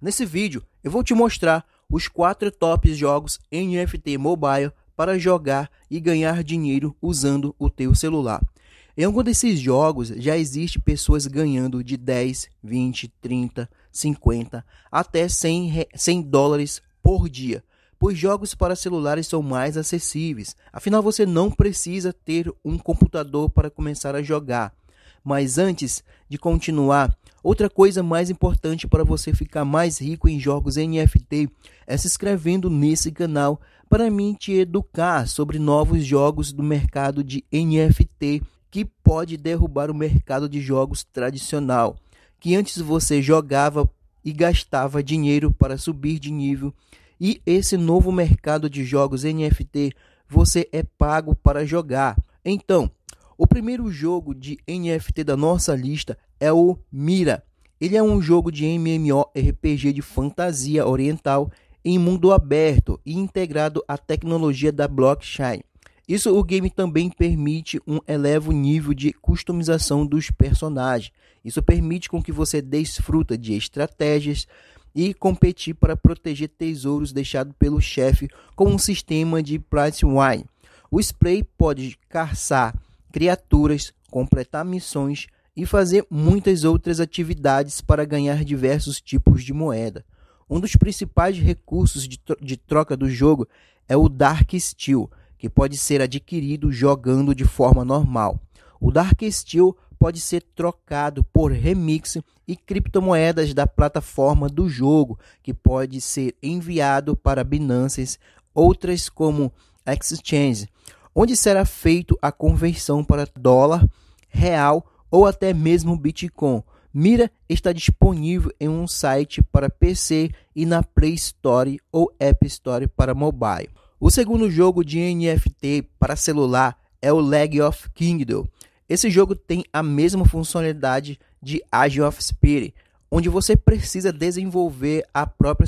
Nesse vídeo, eu vou te mostrar os 4 tops jogos NFT Mobile para jogar e ganhar dinheiro usando o teu celular. Em algum desses jogos já existe pessoas ganhando de 10, 20, 30, 50 até 100, 100 dólares por dia, pois jogos para celulares são mais acessíveis. Afinal, você não precisa ter um computador para começar a jogar. Mas antes de continuar, Outra coisa mais importante para você ficar mais rico em jogos NFT é se inscrevendo nesse canal para mim te educar sobre novos jogos do mercado de NFT que pode derrubar o mercado de jogos tradicional, que antes você jogava e gastava dinheiro para subir de nível, e esse novo mercado de jogos NFT você é pago para jogar. Então, o primeiro jogo de NFT da nossa lista é o Mira. Ele é um jogo de MMORPG de fantasia oriental em mundo aberto e integrado à tecnologia da blockchain. Isso o game também permite um elevo nível de customização dos personagens. Isso permite com que você desfruta de estratégias e competir para proteger tesouros deixados pelo chefe com um sistema de price wine. O spray pode caçar criaturas, completar missões, e fazer muitas outras atividades para ganhar diversos tipos de moeda. Um dos principais recursos de, de troca do jogo é o Dark Steel, que pode ser adquirido jogando de forma normal. O Dark Steel pode ser trocado por remix e criptomoedas da plataforma do jogo, que pode ser enviado para Binance, outras como Exchange, onde será feito a conversão para dólar, real ou até mesmo Bitcoin. Mira está disponível em um site para PC e na Play Store ou App Store para mobile. O segundo jogo de NFT para celular é o Leg of Kingdom. Esse jogo tem a mesma funcionalidade de Age of Spirit, onde você precisa desenvolver a própria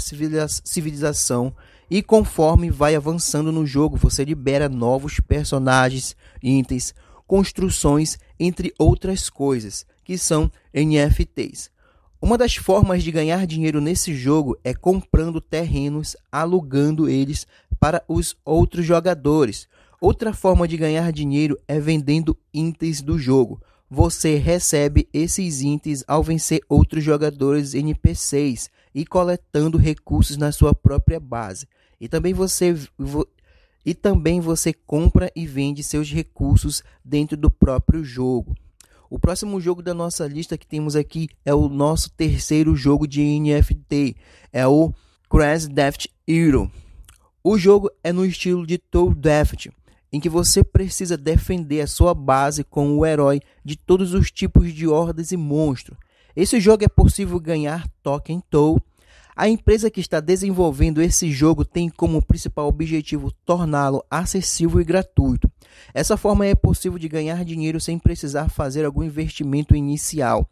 civilização e conforme vai avançando no jogo, você libera novos personagens, itens, construções, entre outras coisas, que são NFTs. Uma das formas de ganhar dinheiro nesse jogo é comprando terrenos, alugando eles para os outros jogadores. Outra forma de ganhar dinheiro é vendendo itens do jogo. Você recebe esses itens ao vencer outros jogadores NPCs e coletando recursos na sua própria base. E também você e também você compra e vende seus recursos dentro do próprio jogo. O próximo jogo da nossa lista que temos aqui é o nosso terceiro jogo de NFT, é o Crash Daft Hero. O jogo é no estilo de Toad Daft, em que você precisa defender a sua base com o herói de todos os tipos de hordas e monstros. Esse jogo é possível ganhar token Toad a empresa que está desenvolvendo esse jogo tem como principal objetivo torná-lo acessível e gratuito. Essa forma é possível de ganhar dinheiro sem precisar fazer algum investimento inicial.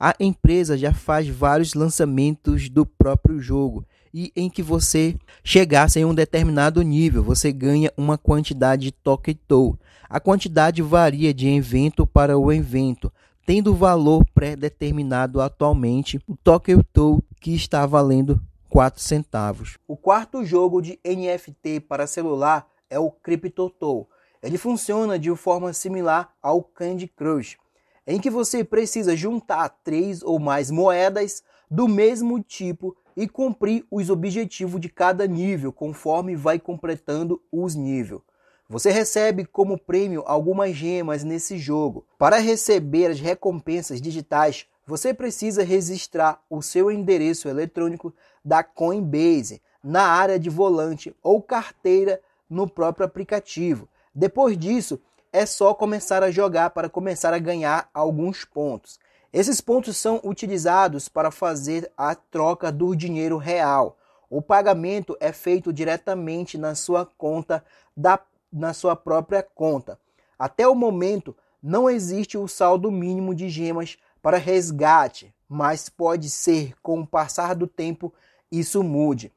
A empresa já faz vários lançamentos do próprio jogo e em que você chegasse em um determinado nível, você ganha uma quantidade de token toe. A quantidade varia de evento para o evento, tendo valor pré-determinado atualmente. O token toe que está valendo 4 centavos. O quarto jogo de NFT para celular é o CryptoToll. Ele funciona de forma similar ao Candy Crush, em que você precisa juntar três ou mais moedas do mesmo tipo e cumprir os objetivos de cada nível conforme vai completando os níveis. Você recebe como prêmio algumas gemas nesse jogo. Para receber as recompensas digitais, você precisa registrar o seu endereço eletrônico da Coinbase na área de volante ou carteira no próprio aplicativo. Depois disso, é só começar a jogar para começar a ganhar alguns pontos. Esses pontos são utilizados para fazer a troca do dinheiro real. O pagamento é feito diretamente na sua conta da na sua própria conta. Até o momento, não existe o saldo mínimo de gemas para resgate, mas pode ser com o passar do tempo isso mude.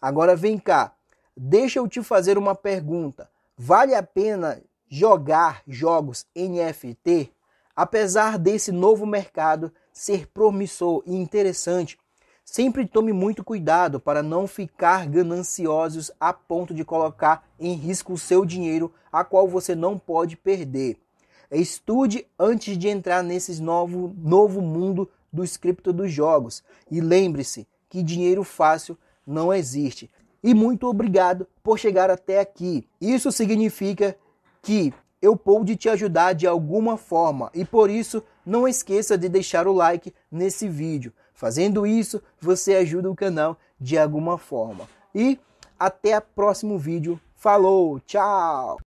Agora vem cá, deixa eu te fazer uma pergunta. Vale a pena jogar jogos NFT? Apesar desse novo mercado ser promissor e interessante, sempre tome muito cuidado para não ficar gananciosos a ponto de colocar em risco o seu dinheiro, a qual você não pode perder. Estude antes de entrar nesse novo, novo mundo do cripto dos jogos. E lembre-se que dinheiro fácil não existe. E muito obrigado por chegar até aqui. Isso significa que eu pude te ajudar de alguma forma e por isso não esqueça de deixar o like nesse vídeo. Fazendo isso, você ajuda o canal de alguma forma. E até o próximo vídeo. Falou, tchau!